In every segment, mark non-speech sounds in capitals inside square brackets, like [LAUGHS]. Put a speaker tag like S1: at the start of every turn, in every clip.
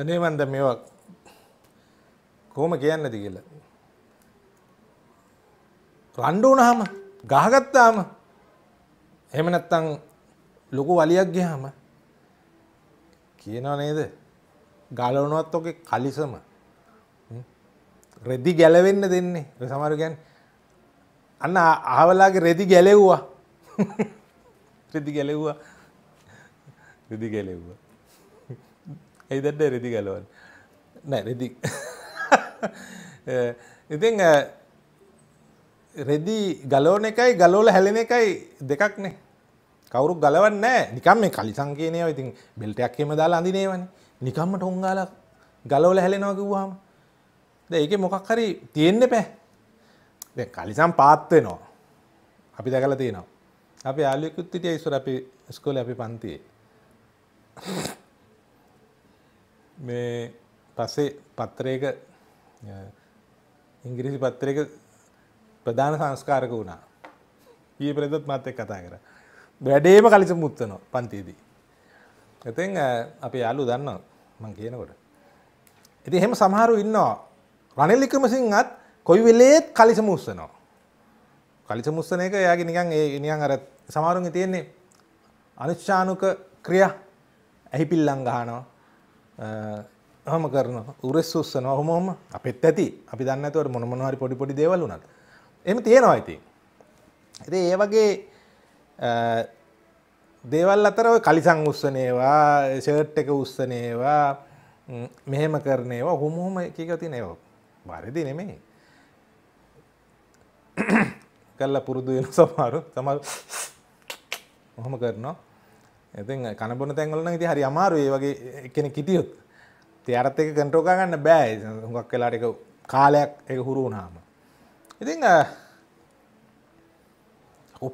S1: අනේ මන්ද මේවා කොහොම කියන්නද කියලා. රණ්ඩු වුණාම ගහගත්තාම එහෙම නැත්තම් ලොකු වලියක් ගියාම කියනවා නේද? ගලවනවත් ඔගේ කලිසම. රෙදි ගැලවෙන්න දෙන්නේ. ඒ සමහර කියන්නේ අන්න අහවලාගේ රෙදි ගැලෙව්වා. [LAUGHS] රෙදි ගැලෙව්වා. රෙදි ගැලෙව්වා. එයිදට රෙදි ගලවන් නෑ රෙදි [LAUGHS] ඉතිං රෙදි ගලෝන එකයි ගලෝල හැලෙන එකයි දෙකක් නේ කවුරු ගලවන්න නෑ නිකම් මේ කලි සංකේනයව ඉතින් බෙල්ටයක් එම දාලා අඳිනේවන නිකම්මට උන්ගාල ගලෝල හැලෙනවා කිව්වාම ද ඒක මොකක් හරි තියෙන්න පැ කලිසම් පාත්වෙනවා අපි දැකල තියෙනවා අපි ආලිකුත්තිටිය ඉස්සර අපි ස්කෝල අපි පන්තියේ මේ පස්සේ පත්‍රයක ඉංග්‍රීසි පත්‍රයක ප්‍රධාන සංස්කාරක වුණා. ඊයේ පෙරේදත් මාත් එක්ක කතා කරා. වැඩේම කලිසම් මුත්තනවා පන්තියේදී. ඉතින් අපි යාළුවෝ දන්නවා මම කියනකොට. ඉතින් එහෙම සමහරු ඉන්නවා රනිල් වික්‍රමසිංහත් කොයි වෙලේත් කලිසම් උස්සනවා. කලිසම් උස්සන එක එයාගේ නිකන් ඒ නිකන් අර සමහරුන්ගේ තියෙන්නේ අනිශ්චානුක ක්‍රියා ඇහිපිල්ලම් ගහනවා හම කරන උරෙස්සුස්ස නොහොමෝම අපිත් ඇති අපි දන්නඇතුවට මොනමනවාරි පොඩි පොඩි දේවලුනත් එම තියෙනවා ඇති. ඇති ඒ වගේ දේවල් අතර කලිසං උස්සනේවා ෂර්ට් එක උස්සනේවා මෙහෙම කරනේවා හොමහොම එකක තිනව බරිදි නෙමේ [COUGHS] කල්ල පුරුදු වෙන සමාරු සමල් [COUGHS] හොම කරනවා ඇති කනබන තැන්වලන ඉති හරි අමාරු ඒ වගේ කෙන කිටියොත් තියරත් එක කටෝකා ගන්න බෑ හුඟක් වෙලාට එක කාලයක් එක හුරු වුණාම ඉතිං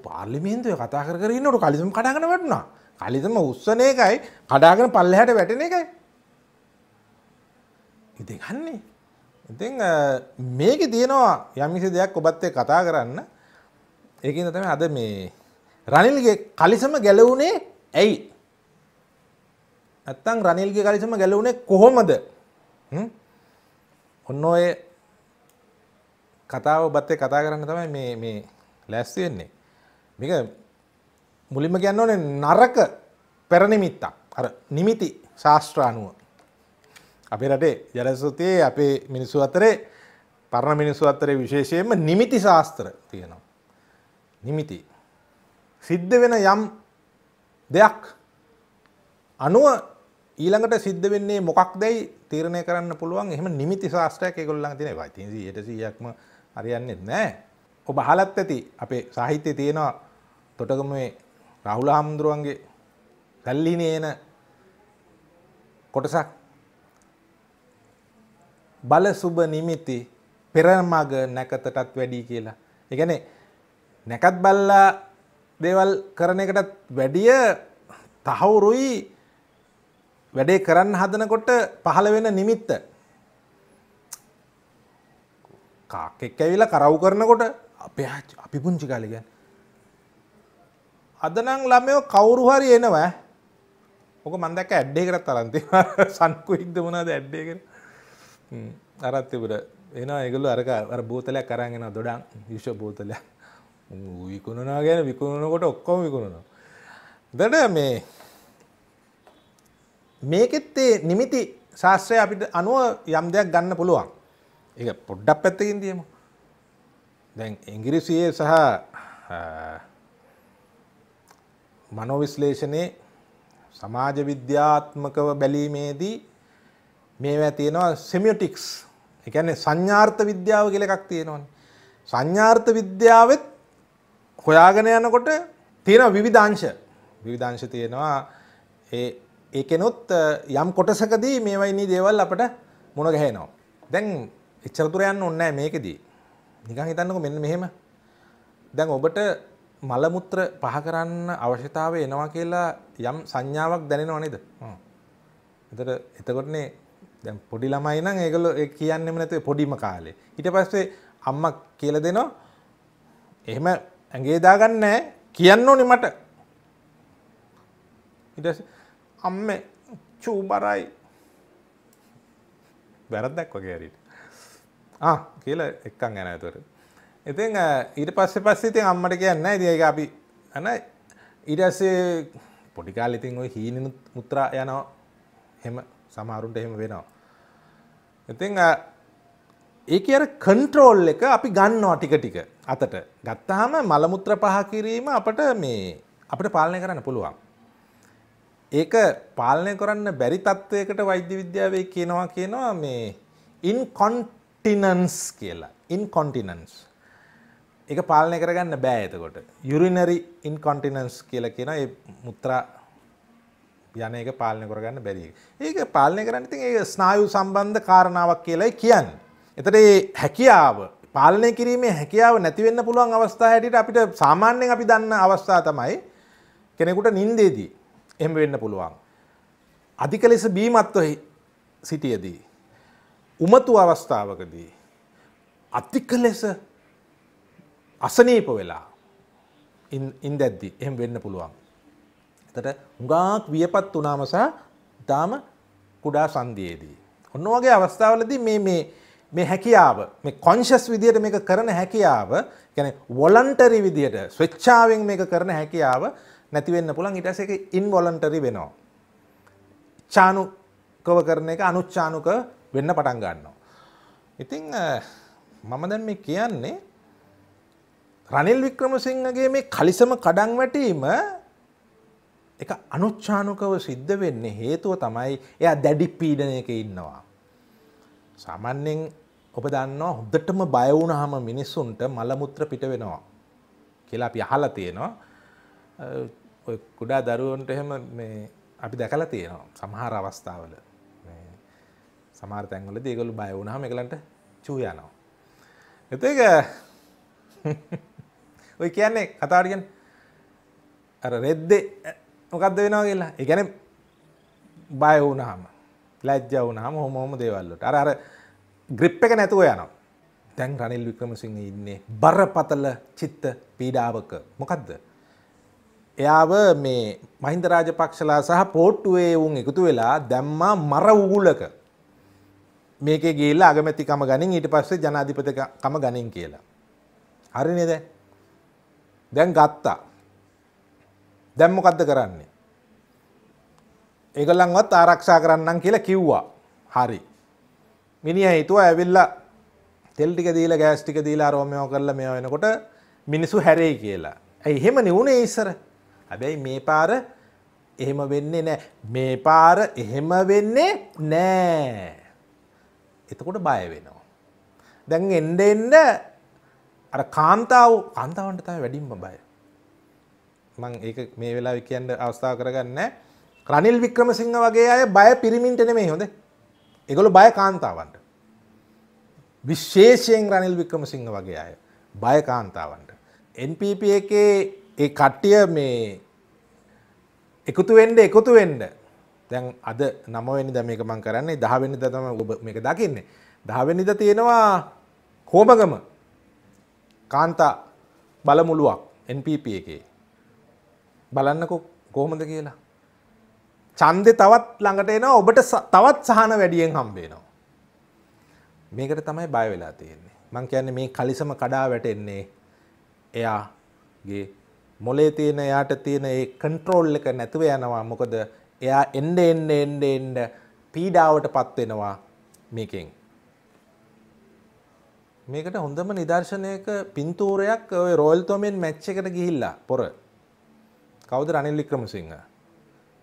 S1: පාර්ලිමේන්තුව කතා කර ඉන්නට කලිසම කඩාගන වටනා කලිසම උත්සන එකයි කඩාගෙන පල්ලහැට වැටෙන එකයි ඉතිගන්නේ ඉති මේක තියෙනවා යමිසි දෙයක් ඔබත්තය කතා කරන්න ඒකන තම අද මේ රනිල්ගේ කලිසම ගැලවුණේ ඇයි නැත්තම් රනිල්ගේ කලිසම ගැලවුණේ කොහොමද ඔන්න ඔය කතාව බත්තේ කතා කරන්න තමයි මේ මේ ලැස්ති වෙන්නේ මේක මුලින්ම කියන්න ඕනේ නරක පෙරනිමිත්තක් අර නිමිති ශාස්ත්‍ර අනුව අපේ රටේ ජලසෘතියේ අපේ මිනිස්සු අතරේ පරණ මිනිස්සු අතරේ විශේෂයෙන්ම නිමිති ශාස්ත්‍ර තියෙනවා නිමිති සිද්ධ වෙන යම් දෙයක් අනුව ඊළඟට සිද්ධ වෙන්නේ මොකක් දැයි තීරණය කරන්න පුළුවන් එහම නිමිති ශාස්ත්‍රයක් එකගොල්ලන් තින වයිතිසි යටසීයක්ම අරියන්නෙත් නෑ ඔබ හලත් ඇති අපේ සාහිත්‍ය තියෙනවා තොටකම රහුල හාමුදුරුවන්ගේ සැල්ලිනේන කොටසක් බල සුබ නිමිති පෙරමග නැකතටත් වැඩී කියලා. එකනේ නැකත් බල්ලා දේවල් කරන එකටත් වැඩිය තහවුරුයි වැඩේ කරන්න හදනකොට පහළ වෙන නිමිත්ත කාක් එක්ක ඇවිල්ලා කරව් කරනකොට අපේ අපි පුංචි කාලේ කියන්නේ අද නම් ළමයෝ කවුරු හරි එනවා ඔක මම දැක්ක ඇඩ් එකකට තරම් තියෙනවා [LAUGHS] සන්කුයිද්ද මොනවාද ඇඩ් එකේ අරත් තිබුණා එනවා ඒගොල්ලෝ අර අර බෝතලයක් අරන් එනවා දොඩම් විෂ බෝතලයක් විකුණනා ගැන විකුණනකොට ඔක්කොම විකුණනවා. දට මේ මේකෙත්තේ නිමිති ශාස්ත්‍රය අපිට අනුව යම් දෙයක් ගන්න පුළුවන් ඒ පොඩ්ඩක් පැත්තකින් දියම දැන් ඉංගිරිසියේ සහ මනෝවිශ්ලේෂණය සමාජ විද්‍යාත්මකව බැලීමේදී මේවැ තියෙනවා සෙමියටික්ස් එකන්නේ සංඥාර්ථ විද්‍යාව කියල එකක් තියෙනවන් සංඥාර්ථ විද්‍යාවත් හොයාගෙන යනකොට තියෙන විවිධංශ විවිධංශ තියෙනවා ඒ ඒකෙනුත් යම් කොටසකදී මේවයිනි දේවල් අපට මුණ ගැහෙනවා. දැන් එච්චරතුර යන්න ඕනේ නැහැ මේකෙදී. නිකන් හිතන්නකෝ මෙන්න මෙහෙම. දැන් ඔබට මල මුත්‍ර පහ කරන්න අවශ්‍යතාවය එනවා කියලා යම් සංඥාවක් දැනෙනව නේද? හ්ම්. එතකොට එතකොටනේ දැන් පොඩි ළමයි නම් ඒගොල්ලෝ ඒ කියන්නෙම නැතුව පොඩිම කාලේ. ඊට පස්සේ අම්මා කියලා දෙනවා. එහෙම ඇගේ දාගන්න කියන්න ඕනි මට ඉට අම්ම චූබරයි වැරද්දක් වගේ ඇරට කියල එක්කන් ගැන ඇතුර ඉතින් ඊට පස්ස පස්ස ඉතින් අම්මට කියන්න දික අපි ඇන ඉඩසේ පොඩිකාල් ඉතින් ඔය හීනි මුත්‍රා යනවා හෙම සමහරුන්ට එහෙම වෙනවා ඉතිං ඒ අර කන්ට්‍රෝල් එක අපි ගන්නවා ටික ටික අතට ගත්තාම මලමුත්‍ර පහ කිරීම අපට මේ අපිට පාලනය කරන්න පුළුවන්. ඒක පාලනය කරන්න බැරි තත්ත්වයකට වෛද්‍ය විද්‍යාවේ කියනවා කියනවා මේ ඉන්කොන්ටිනන්ස් කියලා. ඉන්කොන්ටිනන්ස්. ඒක පාලනය කරගන්න බෑ එතකොට. යුරිනරි ඉන්කොන්ටිනන්ස් කියලා කියන ඒ මුත්‍රා යන එක පාලනය කරගන්න බැරි එක. ඒක පාලනය කරන්න ඉතින් ඒ ස්නායු සම්බන්ධ කාරණාවක් කියලායි කියන්නේ. එතකොට මේ හැකියාව පාලනය කිරීමේ හැකියාව නැතිවෙන්න පුළුවන් අවස්ථා හැටියට අපිට සාමාන්‍යයෙන් අපි දන්න අවස්ථා තමයි කෙනෙකුට නින්දේදී එහෙම වෙන්න පුළුවන්. අධික ලෙස බීමත්ව සිටියදී. උමතු අවස්ථාවකදී. අතික ලෙස අසනීප වෙලා ඉන්දැද්දි එහෙම වෙන්න පුළුවන්. එතට හුඟාක් වියපත් වනාමසා ඉතාම කුඩා සන්දයේදී. ඔන්න වගේ අවස්ථාවලදී මේ මේ මේ හැකියාව මේ කොන්ෂස් විදියට මේක කරන හැකියාව කියන්නේ වොලන්ටරි විදියට ස්වේච්ඡාවෙන් මේක කරන හැකියාව නැති වෙන්න පුළුවන් ඊට පස්සේ ඒක ඉන්වොලන්ටරි වෙනවා. චානුකව කරන එක අනුචානුක වෙන්න පටන් ගන්නවා. ඉතින් මම දැන් මේ කියන්නේ රනිල් වික්‍රමසිංහගේ මේ කලිසම කඩන් වැටීම එක අනුච්ඡානුකව සිද්ධ වෙන්නේ හේතුව තමයි එයා දැඩි පීඩනයක ඉන්නවා. සාමාන්‍යයෙන් ඔබ දන්නවා හොඳටම බය වුණාම මිනිස්සුන්ට මල මුත්‍ර පිට වෙනවා කියලා අපි අහලා තියෙනවා. ඔය කුඩා දරුවන්ට එහෙම මේ අපි දැකලා තියෙනවා සමහර අවස්ථාවල. මේ සමහර තැන්වලදී ඒගොල්ලෝ බය වුණාම ඒගලන්ට චූ යනවා. ඒත් ඒක [LAUGHS] ඔය කියන්නේ කතාවට කියන්නේ අර රෙද්දේ මොකද්ද වෙනවා කියලා. ඒ කියන්නේ බය වුණාම ලැජ්ජ වුණාම හොම හොම දේවල් වලට. අර අර ග්‍රිප් එක නැතුව යනවා. දැන් රනිල් වික්‍රමසිංහ ඉන්නේ බරපතල චිත්ත පීඩාවක. මොකද්ද? එයාව මේ මහින්ද රාජපක්ෂලා සහ පෝට්ටුවේ වුන් එකතු වෙලා දැම්මා මර උගුලක. මේකේ ගිහිල්ලා අගමැතිකම ගනින් ඊට පස්සේ ජනාධිපතිකම ගනින් කියලා. හරිනේ දැන්. දැන් ගත්තා. දැන් මොකද්ද කරන්නේ? ඒගොල්ලන්වත් ආරක්ෂා කරන්නම් කියලා කිව්වා. හරි. මිනිහ හිතුවා ඇවිල්ලා තෙල් ටික දීලා ගෑස් ටික දීලා අරව මේව කරලා මේව වෙනකොට මිනිසු හැරෙයි කියලා. ඇයි එහෙම නෙවුනේ ඉස්සර? හැබැයි මේ පාර එහෙම වෙන්නේ නෑ. මේ පාර එහෙම වෙන්නේ නෑ. එතකොට බය වෙනවා. දැන් එන්න එන්න අර කාන්තාව කාන්තාවන්ට තමයි වැඩිම බය. මං ඒක මේ වෙලාවේ කියන්න අවස්ථාව කරගන්න රනිල් වික්‍රමසිංහ වගේ අය බය පිරිමින්ට නෙමෙයි හොඳ. ඒගොල්ලෝ බය කාන්තාවන්ට. විශේෂයෙන් රනිල් වික්‍රමසිංහ වගේ අය බය කාන්තාවන්ට. NPP එකේ ඒ කට්ටිය මේ එකතු වෙන්ඩ එකතු වෙන්ඩ දැන් අද නමවෙනි ද මේක මං කරන්නේ දහවෙනිද තම ඔබ මේක දකින්නේ. දහවෙනිද තියෙනවා කෝමගම කාන්තා බලමුළුවක් NPP එකේ. බලන්නකො කොහොමද කියලා. චන්දෙ තවත් ළඟට එනවා ඔබට තවත් සහන වැඩියෙන් හම්බේනවා. මේකට තමයි බය වෙලා තියෙන්නේ. මං කියන්නේ මේ කලිසම කඩා වැටෙන්නේ එයාගේ මොලේ තියෙන එයාට තියෙන ඒ කන්ට්‍රෝල් එක නැතුව යනවා. මොකද එයා එන්නේ එන්නේ එන්නේ එන්නේ පීඩාවටපත් වෙනවා මේකෙන්. මේකට හොඳම නිදර්ශනයක පින්තූරයක් ඔය රොයල් තොමෙන් මැච් එකට ගිහිල්ලා පොර. කවුද රනිල් වික්‍රමසිංහ?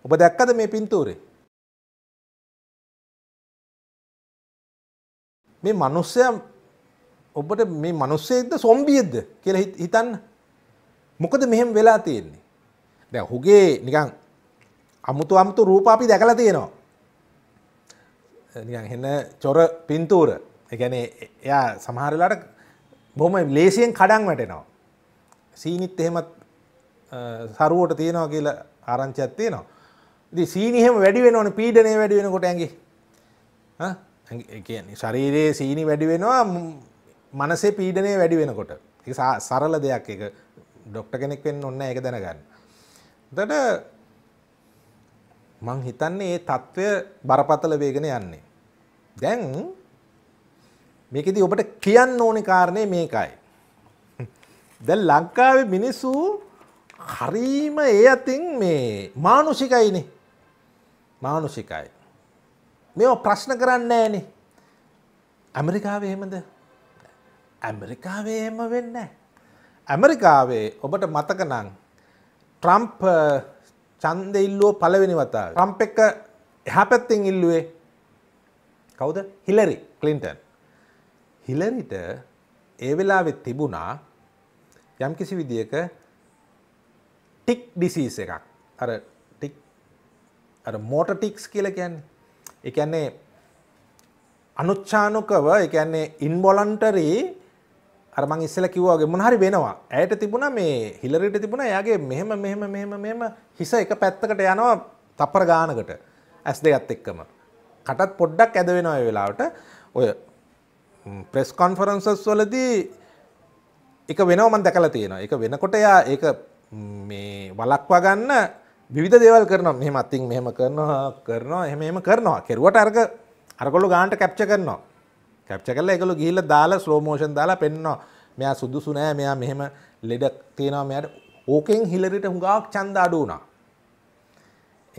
S1: ඔබ දැක්කද මේ පින්තූරේ? මේ මනුස්සය ඔබට මේ මනුස්සේද සොම්බියෙද්ද කියලා හිතන්න මොකද මෙහෙම වෙලා තියෙන්නේ දැ හුගේ නිකං අමුතු අමුතු රූප අපි දැකලා තියෙනවා එන්න චොර පින්තූර එකැන එයා සමහරලාට බොම ලේසියෙන් කඩන් වැටෙනවා සීනිත් එහෙමත් සරුවට තියෙනවා කියලා ආරංචයක් තියෙනවා සීනිහෙම වැඩි වෙන ඕන පීඩනය වැඩි වෙනකොට ඇගේ ශරීරයේ සීනි වැඩි වෙනවා මනසේ පීඩනය වැඩි වෙනකොට එක සරල දෙයක් එක ඩොක්ට කෙනෙක් වෙන්න ඔන්න එක දැනගන්න. දට මං හිතන්නේ ඒ තත්ත්වය බරපතල වේගෙන යන්නේ. දැන් මේකෙදී ඔබට කියන්න ඕනි කාරණය මේකයි. දැන් ලංකාවේ මිනිස්සු හරීම ඒ අතින් මේ මානුෂිකයිනේ. මානුෂිකයි. මේ ප්‍රශ්න කරන්න ෑනේ ඇමරිකාවේ එහෙමද ඇමරිකාවේ එහෙම වෙන්න ඇමරිකාවේ ඔබට මතකනං ට්‍රම්ප් චන්ද ඉල්ලුව පලවෙනි වතා ට්‍රම්ප් එක එහ පැත්තෙන් ඉල්ලුවේ කවුද හිලරි කලින්ටන් හිලරිට ඒ වෙලාවෙත් තිබුණා යම් කිසි විදික ටික් ඩිසීස එකක් අර ටික් අර මෝට ටික්ස් කියල කියන්නේ එකන්නේ අනුච්චානුකව එකන්නේ ඉන්බොලන්ටරී අරමං ඉස්සල කිව්වාගේ මොන හරි වෙනවා ඇයට තිබුණා මේ හිලරිට තිබුණා එයාගේ මෙහෙම මෙහෙම මෙහෙම මෙහෙම හිස එක පැත්තකට යනවා තප්පර ගානකට ඇස් දෙකත් එක්කම කටත් පොඩ්ඩක් ඇද වෙනවා ඒ වෙලාවට ඔය ප්‍රෙස් කොන්ෆරන්සස් වලදී එක වෙනවා මම දැකලා තියෙනවා. ඒක වෙනකොට එයා ඒක මේ වලක්වා ගන්න විධ දේවල් කරන මෙහම අත්තින් මෙහම කරනවා කරනවා එහෙම එම කරනවා කෙරුවට අරක අරකොළු ගාන්ට කැප්ච කරනවා කැප්ච කරලා එකළු ගිහිල්ල දාලා ස්ලෝමෝෂන් දාලා පෙන්නවා මෙයා සුදුසු නෑ මෙයා මෙහෙම ලෙඩක් තියෙනවා මෙයට ඕකෙන් හිලරිට හුඟක් චන්ද අඩු වුණා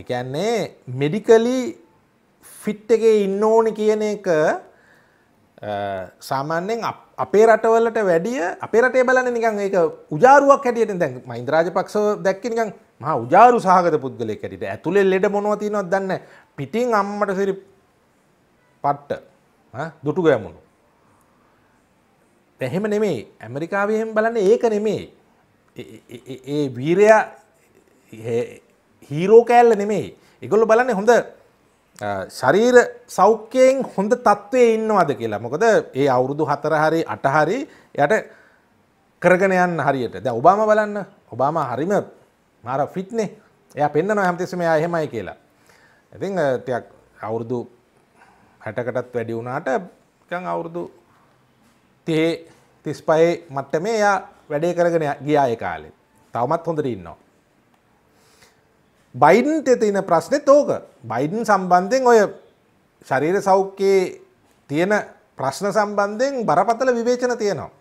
S1: එකන්නේ මෙඩිකලි ෆිට් එකේ ඉන්න ඕනි කියන එක සාමාන්‍යෙන් අපේ රටවලට වැඩිය අපේ රටේ බලන්න නිකන් ඒක උජාරුවක් හැටියට දැන් මහින්ද්‍රාජ පක්ෂව දැක්ක නිකන් මහා උජාරු සහගත පුද්ගලයෙක් ඇටියට ඇතුලේ ලෙඩ මොනවද තියෙනවද දන්නේ පිටින් අම්මට සිරි පට්ට ඈ දුටු ගෑමුණු එහෙම නෙමෙයි ඇමරිකාවේ එහෙම බලන්නේ ඒක නෙමෙයි ඒ වීරයා හීරෝ කෑල්ල නෙමෙයි ඒගොල්ලෝ බලන්නේ හොඳ ශරීර සෞඛ්‍යයෙන් හොඳ තත්ත්වයේ ඉන්නවද කියලා මොකද ඒ අවුරුදු හතර හරි අට හරි යට කරගෙන යන්න හරියට දැන් ඔබාම බලන්න ඔබාම හරිම මාර ෆිට්නේ එය පෙන්න්නනවා හැමතිස්සම එයා එහෙමයි කියලා ඉතින් ටයක් අවුරුදු හැටකටත් වැඩි වුණාට අවුරුදු තිය තිස් පයේ මට්ට මේ එයා වැඩේ කරගෙන ගියාය කාලේ තවමත් හොඳට ඉන්නවා බයිඩන් තින ප්‍රශ්නෙ තෝක බයිඩන් සම්බන්ධයෙන් ඔය ශරීර සෞඛ්‍යයේ තියෙන ප්‍රශ්න සම්බන්ධයෙන් බරපතල විවේචන තියෙනවා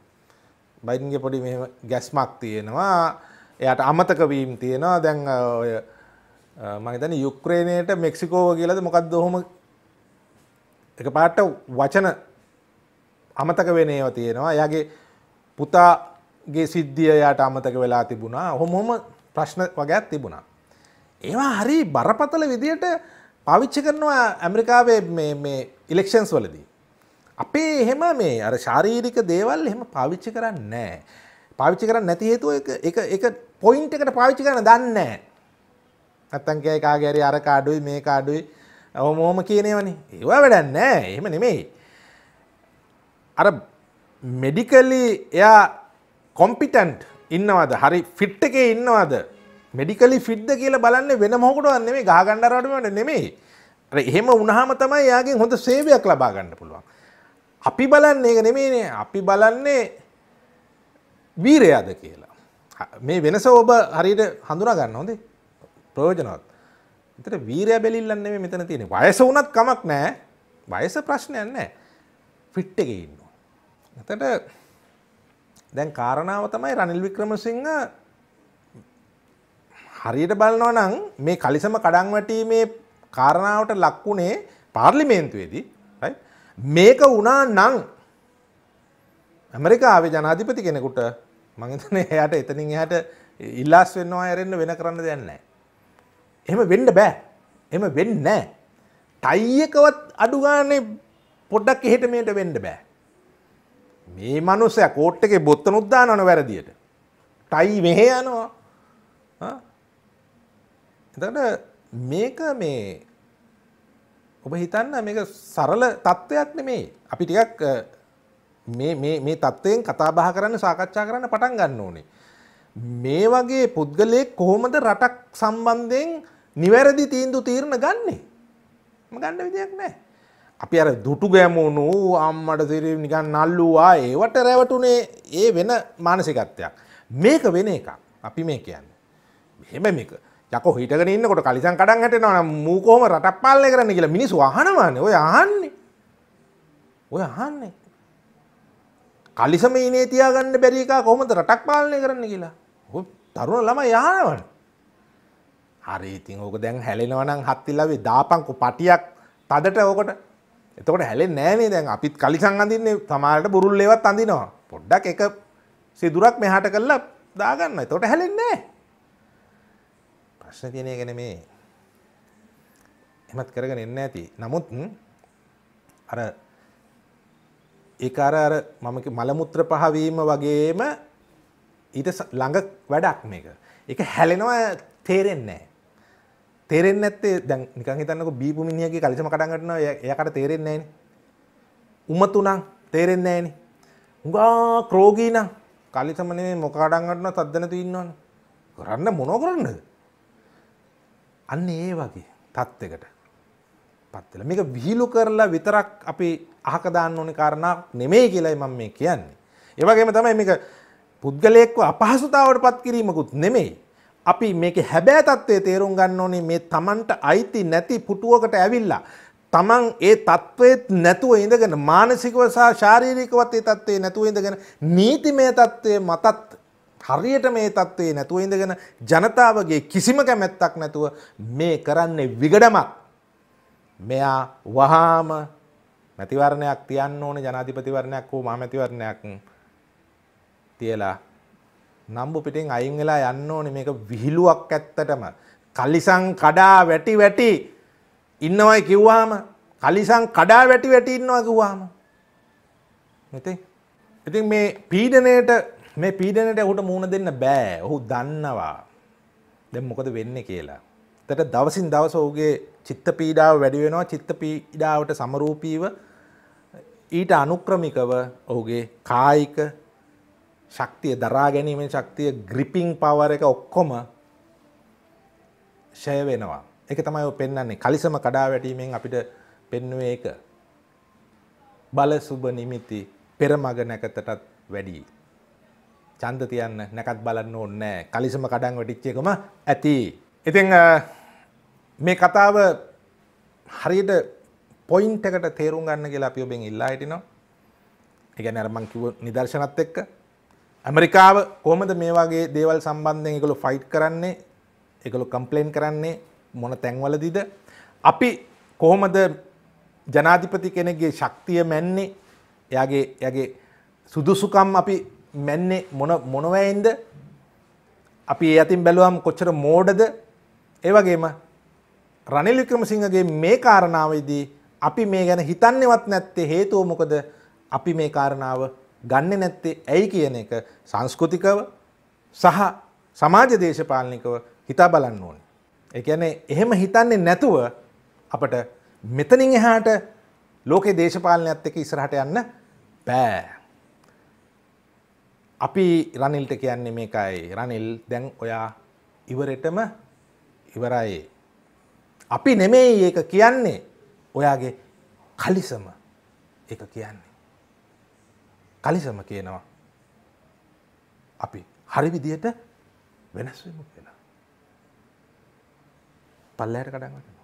S1: බයින්ගේ පොඩි ගැස්මක් තියෙනවා එයට අමතකවීම් තියෙනවා දැන් ඔය මහිතන යුක්්‍රේණයට මෙක්සිකෝව කියලද මොකක් දොහොම එක පාට වචන අමතක වෙනේව තියෙනවා යගේ පුතාගේ සිද්ධිය යට අමතක වෙලා තිබුණා හොමොම ප්‍රශ්න වගේත් තිබුණා. ඒවා හරි බරපතල විදියට පවිච්චි කරනවා ඇමරිකාවේ ඉලෙක්ෂන්ස් වලදී. අපේ එහෙම මේ අර ශාරීරික දේවල් එහෙම පාවිච්චි කරන්න නෑ. පාවිච්චි කරන්න නැති හේතුව එක පොයින්ට් එකට පාවිච්චි කරන දන්නේ නැහැ. නැත්තම් කියයි කාගේ හරි අර කාඩුයි මේ කාඩුයි ඔහොම ඔහොම කියන ඒවනේ. ඒව වැඩක් නැහැ. එහෙම නෙමෙයි. අර මෙඩිකලි එයා කොම්පිටන්ට් ඉන්නවද? හරි ෆිට් එකේ ඉන්නවද? මෙඩිකලි ෆිට්ද කියලා බලන්නේ වෙන මොකටවත් නෙමෙයි. ගහගන්නරවට නෙමෙයි. අර එහෙම වුණාම තමයි එයාගෙන් හොඳ සේවයක් ලබා ගන්න පුළුවන්. අපි බලන්නේ ඒක නෙමෙයිනේ. අපි බලන්නේ වීරයාද කියලා. මේ වෙනස ඔබ හරියට හඳුනා ගන්න හොඳේ ප්‍රයෝජනවත්. එතන වීරය බැලිල්ලක් නෙමෙයි මෙතන තියෙන්නේ. වයස වුණත් කමක් නැහැ. වයස ප්‍රශ්නයක් නැහැ. ෆිට් එකේ ඉන්නවා. එතන දැන් කාරණාව තමයි රනිල් වික්‍රමසිංහ හරියට බලනවා නම් මේ කලිසම කඩන් වැටීමේ කාරණාවට ලක්ුණේ පාර්ලිමේන්තුවේදී මේක වුණා නම් ඇමරිකාවේ ජනාධිපති කෙනෙකුට මගතන එයාට එතනින් එහට ඉල්ලාස් වෙන්නවා ඇරෙන්න්න වෙන කරන්න දෙන්නෑ. එහෙම වෙන්න බෑ එම වෙන්න නෑ ටයියකවත් අඩුගානේ පොඩ්ඩක් එහෙට මේට වෙන්න බෑ. මේ මනුස්සය කෝට් එක බොත්ත නුද්දාන නො වැරදියට. ටයි මෙහෙ යනවා එතට මේක මේ ඔබ හිතන්න මේක සරල තත්ත්වයක් නෙමේ අපි ටිකක් මේ තත්ත්වයෙන් කතාබහ කරන්න සාකච්ඡා කරන්න පටන් ගන්න ඕනේ. මේ වගේ පුද්ගලයෙ කොහොමද රටක් සම්බන්ධයෙන් නිවැරදි තීන්දු තීරණ ගන්නේ. ම ගන්න විදියක් නෑ. අපි අර දුටු ගැමුණු අම්මට සිරි නිකන් නල්ලුවා ඒවට රැවටුනේ ඒ වෙන මානසිකත්වයක්. මේක වෙන එකක් අපි මේ කියන්න. මෙහෙම මේක යක හිටගෙන ඉන්නකොට කලිසන් කඩන් හටනවා මූකෝම රටක් පාලනය කරන්න කියලා මිනිස් අහනවානේ ඔය අහන්නේ. ඔය අහන්නේ කලිසම ඉනේ තියාගන්න බැරි එක කොහොමද රටක් පාලනය කරන්න කියලා. ඔය තරුණ ළමයි යහනවනේ. හරි ඉතින් ඕක දැන් හැලෙනවා නම් හත්තිලාවේ දාපන්කො පටියක් තදට ඕකට. එතකොට හැලෙන්නේ නැහනේ දැන් අපිත් කලිසම් අඳින්නේ සමහරට බුරුල්ලේවත් අඳිනවා. පොඩ්ඩක් එක සිදුරක් මෙහාට කරලා දාගන්න. එතකොට හැලෙන්නේ නැහැ. ප්‍රශ්න තියෙන එක නෙමේ. එහෙමත් කරගෙන එන්නේ නැති. නමුත් අර ඒක අර අර මම මලමුත්‍ර පහවීම වගේම ඊට ළඟ වැඩක් මේක. ඒක හැලෙනවා තේරෙන්නේ තේරෙන්නේ නැත්තේ දැන් නිකන් හිතන්නකෝ බීපු මිනිහගේ කලිසම කඩන් ගන්නවා එයාට තේරෙන්නේ නැහනේ. උමතුණන් තේරෙන්නේ නැහනේ. උඟා ක්‍රෝගී නම් කලිසම නෙමෙයි මොක කඩන් ගන්නවා තද්ද නැතු ඉන්නවනේ. කරන්න මොනෝ කරන්නද? අන්න ඒ වගේ තත්යකට පත්වෙල මේක විහිලු කරලා විතරක් අපි අහකදාන්න ඕනි කාරණා නෙමෙයි කියලයි මම මේ කියන්නේ. ඒවගේම තමයි මේක පුද්ගලයෙක්ව අපහසුතාවට පත් කිරීමකුත් නෙමෙයි. අපි මේක හැබෑ තත්ත්වය තේරුම් ගන්න ඕනේ මේ තමන්ට අයිති නැති පුටුවකට ඇවිල්ලා. තමන් ඒ තත්ත්වයත් නැතුව ඉඳගෙන මානසිකව සහ ශාරීරිකවත් ඒ තත්ත්වේ නැතුව ඉඳගෙන නීතිමය තත්ත්වය මතත් හරියට මේ තත්ත්වේ නැතුව ඉඳගෙන ජනතාවගේ කිසිම කැමැත්තක් නැතුව මේ කරන්නේ විගඩමක්. මෙයා වහාම මැතිවරණයක් තියන්න ඕන ජනාධිපතිවරණයක් වූ මහමැතිවරණයක් තියලා නම්බු පිටින් අයින් වෙලා යන්න ඕනේ මේක විහිළුවක් ඇත්තටම කලිසම් කඩා වැටි වැටි ඉන්නවයි කිව්වාම කලිසම් කඩා වැටි වැටි ඉන්නවා කිව්වාම ඉතින් ඉතින් මේ පීඩණයට මේ පීඩණයට ඔහුට මුහුණ දෙන්න බෑ. ඔහු දන්නවා. දැන් මොකද වෙන්නේ කියලා. තට දවසින් දවස ඔහුගේ චිත්ත පීඩාව වැඩිවෙනවා චිත්ත පීඩාවට සමරූපීව ඊට අනුක්‍රමිකව ඔහුගේ කායික ශක්තිය දරා ගැනීමෙන් ශක්තිය ග්‍රිපිං පවර එක ඔක්කොම ෂය වෙනවා එක තමයි පෙන්න්නේ කලිසම කඩා වැටීමෙන් අපිට පෙන්නුවේ එක බල සුබ නිමිති පෙරමග නැකතටත් වැඩී. චන්ද තියන්න නැකත් බලන්න ඕන්නෑ කලිසම කඩන් වැටිච්චේකම ඇති. ඉතිං මේ කතාව හරියට පොයින්ටකට තේරුම් ගන්න කියලා අපි ඔබෙන් ඉල්ලා හිටිනවා. ඒ කියන්නේ අර මං කිව්ව නිදර්ශනත් එක්ක ඇමරිකාව කොහොමද මේ වගේ දේවල් සම්බන්ධයෙන් ඒගොල්ලෝ ෆයිට් කරන්නේ? ඒගොල්ලෝ කම්ප්ලේන් කරන්නේ මොන තැන්වලදීද? අපි කොහොමද ජනාධිපති කෙනෙක්ගේ ශක්තිය මැන්නේ? එයාගේ එයාගේ සුදුසුකම් අපි මැන්නේ මොන මොනවයින්ද? අපි ඒ අතින් බැලුවම් කොච්චර මෝඩද? ඒ වගේම රනිල් වික්‍රමසිංහගේ මේ කාරණාවේදී අපි මේ ගැන හිතන්නේවත් නැත්තේ හේතුව මොකද අපි මේ කාරණාව ගන්නෙ නැත්තේ ඇයි කියන එක සංස්කෘතිකව සහ සමාජ දේශපාලනිකව හිතා බලන්න ඕනේ. ඒ කියන්නේ එහෙම හිතන්නේ නැතුව අපට මෙතනින් එහාට ලෝකේ දේශපාලනයත් එක්ක ඉස්සරහට යන්න බෑ. අපි රනිල්ට කියන්නේ මේකයි. රනිල් දැන් ඔයා ඉවරෙටම ඉවරයි. අපි නෙමෙයි ඒක කියන්නේ ඔයාගේ කලිසම එක කියන්නේ. කලිසම කියනවා. අපි හරි විදියට වෙනස්වමු කියලා. පල්ලෑයට කඩන්ගන්න.